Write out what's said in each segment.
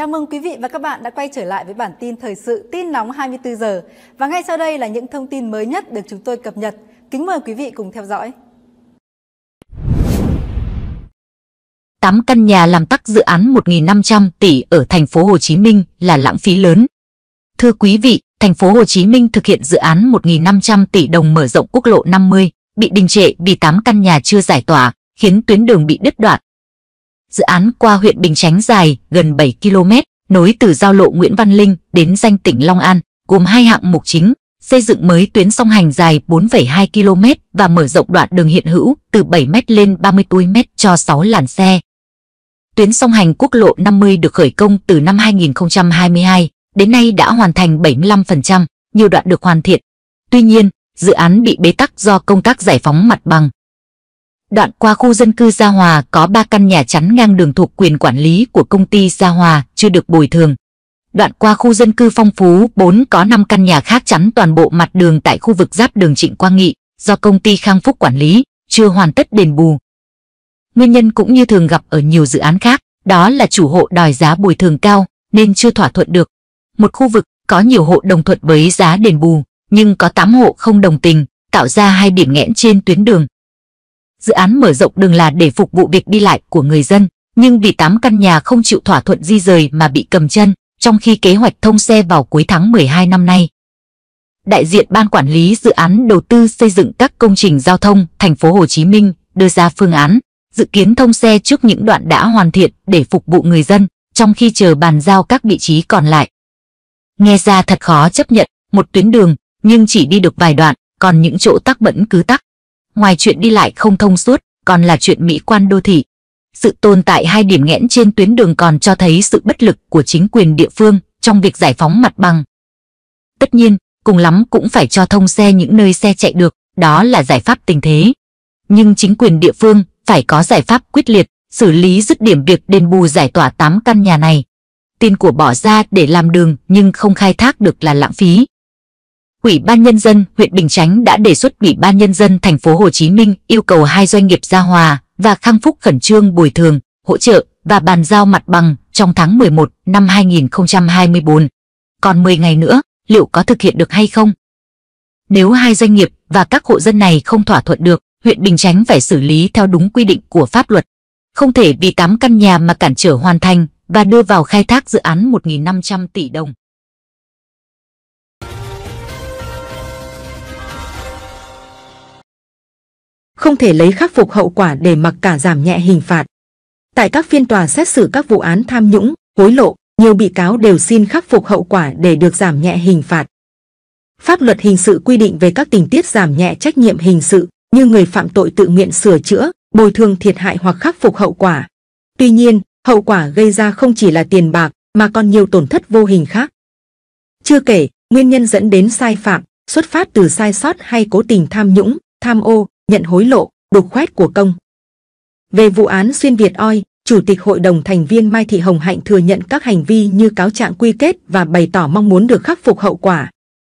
Chào mừng quý vị và các bạn đã quay trở lại với bản tin thời sự tin nóng 24 giờ. Và ngay sau đây là những thông tin mới nhất được chúng tôi cập nhật. Kính mời quý vị cùng theo dõi. 8 căn nhà làm tắc dự án 1.500 tỷ ở thành phố Hồ Chí Minh là lãng phí lớn. Thưa quý vị, thành phố Hồ Chí Minh thực hiện dự án 1.500 tỷ đồng mở rộng quốc lộ 50, bị đình trệ vì 8 căn nhà chưa giải tỏa, khiến tuyến đường bị đứt đoạn, dự án qua huyện Bình Chánh dài gần 7 km, nối từ giao lộ Nguyễn Văn Linh đến danh tỉnh Long An, gồm hai hạng mục chính, xây dựng mới tuyến song hành dài 4,2 km và mở rộng đoạn đường hiện hữu từ 7m lên 30 m cho 6 làn xe. Tuyến song hành quốc lộ 50 được khởi công từ năm 2022, đến nay đã hoàn thành 75%, nhiều đoạn được hoàn thiện. Tuy nhiên, dự án bị bế tắc do công tác giải phóng mặt bằng, Đoạn qua khu dân cư Gia Hòa có 3 căn nhà chắn ngang đường thuộc quyền quản lý của công ty Gia Hòa chưa được bồi thường. Đoạn qua khu dân cư Phong Phú 4 có 5 căn nhà khác chắn toàn bộ mặt đường tại khu vực giáp đường Trịnh Quang Nghị do công ty Khang Phúc quản lý, chưa hoàn tất đền bù. Nguyên nhân cũng như thường gặp ở nhiều dự án khác, đó là chủ hộ đòi giá bồi thường cao nên chưa thỏa thuận được. Một khu vực có nhiều hộ đồng thuận với giá đền bù, nhưng có 8 hộ không đồng tình, tạo ra hai điểm nghẽn trên tuyến đường dự án mở rộng đường là để phục vụ việc đi lại của người dân, nhưng vì 8 căn nhà không chịu thỏa thuận di rời mà bị cầm chân, trong khi kế hoạch thông xe vào cuối tháng 12 năm nay. Đại diện Ban Quản lý Dự án Đầu tư xây dựng các công trình giao thông thành phố Hồ Chí Minh đưa ra phương án, dự kiến thông xe trước những đoạn đã hoàn thiện để phục vụ người dân, trong khi chờ bàn giao các vị trí còn lại. Nghe ra thật khó chấp nhận, một tuyến đường, nhưng chỉ đi được vài đoạn, còn những chỗ tắc vẫn cứ tắc ngoài chuyện đi lại không thông suốt, còn là chuyện mỹ quan đô thị. Sự tồn tại hai điểm nghẽn trên tuyến đường còn cho thấy sự bất lực của chính quyền địa phương trong việc giải phóng mặt bằng. Tất nhiên, cùng lắm cũng phải cho thông xe những nơi xe chạy được, đó là giải pháp tình thế. Nhưng chính quyền địa phương phải có giải pháp quyết liệt, xử lý dứt điểm việc đền bù giải tỏa 8 căn nhà này. Tiền của bỏ ra để làm đường nhưng không khai thác được là lãng phí, Ủy ban nhân dân huyện Bình Chánh đã đề xuất Ủy ban nhân dân thành phố Hồ Chí Minh yêu cầu hai doanh nghiệp Gia Hòa và Khang Phúc khẩn trương bồi thường, hỗ trợ và bàn giao mặt bằng trong tháng 11 năm 2024. Còn 10 ngày nữa, liệu có thực hiện được hay không? Nếu hai doanh nghiệp và các hộ dân này không thỏa thuận được, huyện Bình Chánh phải xử lý theo đúng quy định của pháp luật. Không thể vì 8 căn nhà mà cản trở hoàn thành và đưa vào khai thác dự án 1.500 tỷ đồng. không thể lấy khắc phục hậu quả để mặc cả giảm nhẹ hình phạt. Tại các phiên tòa xét xử các vụ án tham nhũng, hối lộ, nhiều bị cáo đều xin khắc phục hậu quả để được giảm nhẹ hình phạt. Pháp luật hình sự quy định về các tình tiết giảm nhẹ trách nhiệm hình sự, như người phạm tội tự nguyện sửa chữa, bồi thường thiệt hại hoặc khắc phục hậu quả. Tuy nhiên, hậu quả gây ra không chỉ là tiền bạc, mà còn nhiều tổn thất vô hình khác. Chưa kể, nguyên nhân dẫn đến sai phạm, xuất phát từ sai sót hay cố tình tham nhũng, tham ô, nhận hối lộ, đục khoét của công. Về vụ án xuyên Việt Oi, Chủ tịch Hội đồng thành viên Mai Thị Hồng Hạnh thừa nhận các hành vi như cáo trạng quy kết và bày tỏ mong muốn được khắc phục hậu quả.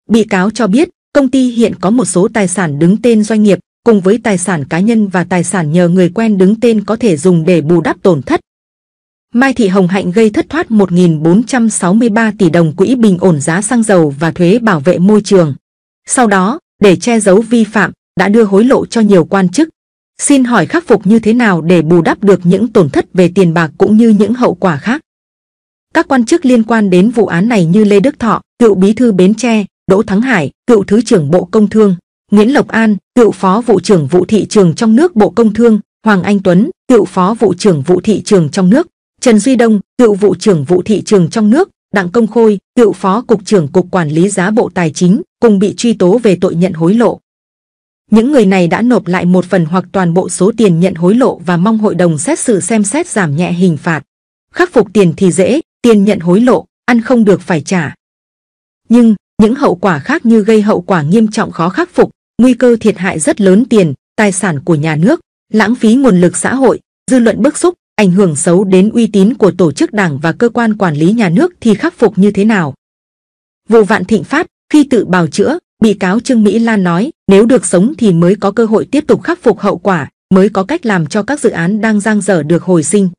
Bị cáo cho biết, công ty hiện có một số tài sản đứng tên doanh nghiệp, cùng với tài sản cá nhân và tài sản nhờ người quen đứng tên có thể dùng để bù đắp tổn thất. Mai Thị Hồng Hạnh gây thất thoát 1.463 tỷ đồng quỹ bình ổn giá xăng dầu và thuế bảo vệ môi trường. Sau đó, để che giấu vi phạm, đã đưa hối lộ cho nhiều quan chức. Xin hỏi khắc phục như thế nào để bù đắp được những tổn thất về tiền bạc cũng như những hậu quả khác? Các quan chức liên quan đến vụ án này như Lê Đức Thọ, cựu bí thư Bến Tre, Đỗ Thắng Hải, cựu Thứ trưởng Bộ Công Thương, Nguyễn Lộc An, cựu Phó Vụ trưởng Vụ Thị trường trong nước Bộ Công Thương, Hoàng Anh Tuấn, cựu Phó Vụ trưởng Vụ Thị trường trong nước, Trần Duy Đông, cựu Vụ trưởng Vụ Thị trường trong nước, Đặng Công Khôi, cựu Phó Cục trưởng Cục Quản lý Giá Bộ Tài chính, cùng bị truy tố về tội nhận hối lộ những người này đã nộp lại một phần hoặc toàn bộ số tiền nhận hối lộ và mong hội đồng xét xử xem xét giảm nhẹ hình phạt. Khắc phục tiền thì dễ, tiền nhận hối lộ, ăn không được phải trả. Nhưng, những hậu quả khác như gây hậu quả nghiêm trọng khó khắc phục, nguy cơ thiệt hại rất lớn tiền, tài sản của nhà nước, lãng phí nguồn lực xã hội, dư luận bức xúc, ảnh hưởng xấu đến uy tín của tổ chức đảng và cơ quan quản lý nhà nước thì khắc phục như thế nào? Vụ vạn thịnh phát, khi tự bào chữa, Bị cáo Trương Mỹ Lan nói, nếu được sống thì mới có cơ hội tiếp tục khắc phục hậu quả, mới có cách làm cho các dự án đang giang dở được hồi sinh.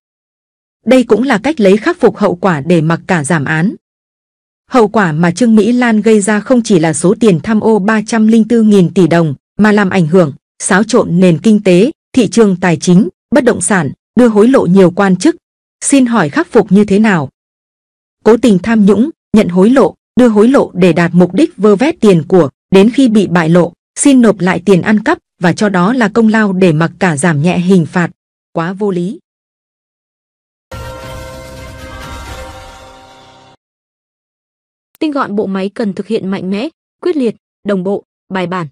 Đây cũng là cách lấy khắc phục hậu quả để mặc cả giảm án. Hậu quả mà Trương Mỹ Lan gây ra không chỉ là số tiền tham ô 304.000 tỷ đồng, mà làm ảnh hưởng, xáo trộn nền kinh tế, thị trường tài chính, bất động sản, đưa hối lộ nhiều quan chức. Xin hỏi khắc phục như thế nào? Cố tình tham nhũng, nhận hối lộ, đưa hối lộ để đạt mục đích vơ vét tiền của, đến khi bị bại lộ, xin nộp lại tiền ăn cắp và cho đó là công lao để mặc cả giảm nhẹ hình phạt. Quá vô lý. Tinh gọn bộ máy cần thực hiện mạnh mẽ, quyết liệt, đồng bộ, bài bản.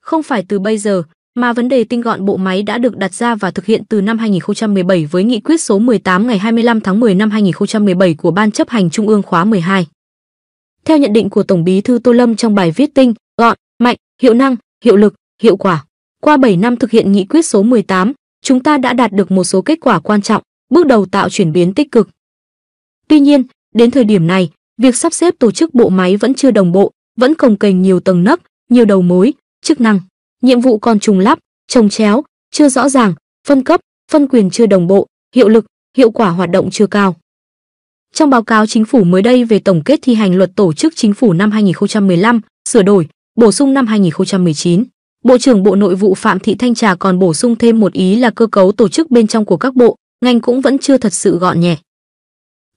Không phải từ bây giờ, mà vấn đề tinh gọn bộ máy đã được đặt ra và thực hiện từ năm 2017 với nghị quyết số 18 ngày 25 tháng 10 năm 2017 của Ban chấp hành Trung ương khóa 12. Theo nhận định của Tổng Bí thư Tô Lâm trong bài viết tinh, gọn, mạnh, hiệu năng, hiệu lực, hiệu quả. Qua 7 năm thực hiện nghị quyết số 18, chúng ta đã đạt được một số kết quả quan trọng, bước đầu tạo chuyển biến tích cực. Tuy nhiên, đến thời điểm này, việc sắp xếp tổ chức bộ máy vẫn chưa đồng bộ, vẫn cồng kềnh nhiều tầng nấc, nhiều đầu mối, chức năng, nhiệm vụ còn trùng lắp, trồng chéo, chưa rõ ràng, phân cấp, phân quyền chưa đồng bộ, hiệu lực, hiệu quả hoạt động chưa cao. Trong báo cáo chính phủ mới đây về tổng kết thi hành luật tổ chức chính phủ năm 2015, sửa đổi, bổ sung năm 2019, Bộ trưởng Bộ Nội vụ Phạm Thị Thanh Trà còn bổ sung thêm một ý là cơ cấu tổ chức bên trong của các bộ, ngành cũng vẫn chưa thật sự gọn nhẹ.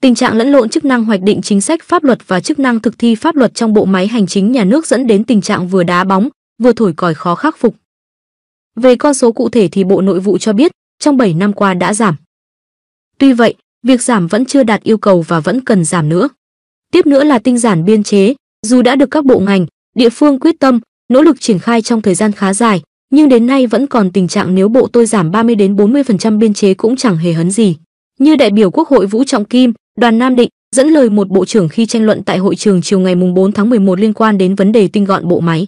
Tình trạng lẫn lộn chức năng hoạch định chính sách pháp luật và chức năng thực thi pháp luật trong bộ máy hành chính nhà nước dẫn đến tình trạng vừa đá bóng, vừa thổi còi khó khắc phục. Về con số cụ thể thì Bộ Nội vụ cho biết, trong 7 năm qua đã giảm. Tuy vậy, việc giảm vẫn chưa đạt yêu cầu và vẫn cần giảm nữa. Tiếp nữa là tinh giản biên chế, dù đã được các bộ ngành, địa phương quyết tâm, nỗ lực triển khai trong thời gian khá dài, nhưng đến nay vẫn còn tình trạng nếu bộ tôi giảm 30 đến 40% biên chế cũng chẳng hề hấn gì. Như đại biểu Quốc hội Vũ Trọng Kim, đoàn Nam Định dẫn lời một bộ trưởng khi tranh luận tại hội trường chiều ngày 4 tháng 11 liên quan đến vấn đề tinh gọn bộ máy.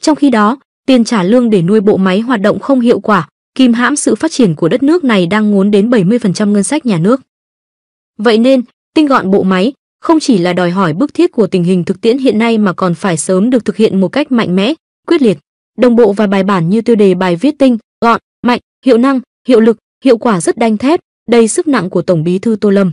Trong khi đó, tiền trả lương để nuôi bộ máy hoạt động không hiệu quả, kim hãm sự phát triển của đất nước này đang ngốn đến 70% ngân sách nhà nước. Vậy nên, tinh gọn bộ máy không chỉ là đòi hỏi bức thiết của tình hình thực tiễn hiện nay mà còn phải sớm được thực hiện một cách mạnh mẽ, quyết liệt, đồng bộ và bài bản như tiêu đề bài viết tinh, gọn, mạnh, hiệu năng, hiệu lực, hiệu quả rất đanh thép, đầy sức nặng của Tổng Bí thư Tô Lâm.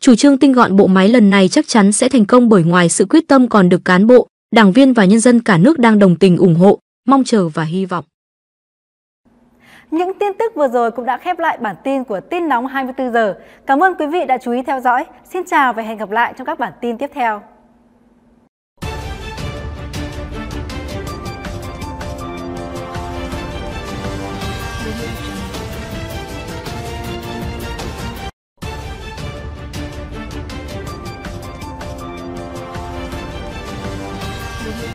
Chủ trương tinh gọn bộ máy lần này chắc chắn sẽ thành công bởi ngoài sự quyết tâm còn được cán bộ, đảng viên và nhân dân cả nước đang đồng tình ủng hộ, mong chờ và hy vọng. Những tin tức vừa rồi cũng đã khép lại bản tin của Tin nóng 24 giờ. Cảm ơn quý vị đã chú ý theo dõi. Xin chào và hẹn gặp lại trong các bản tin tiếp theo.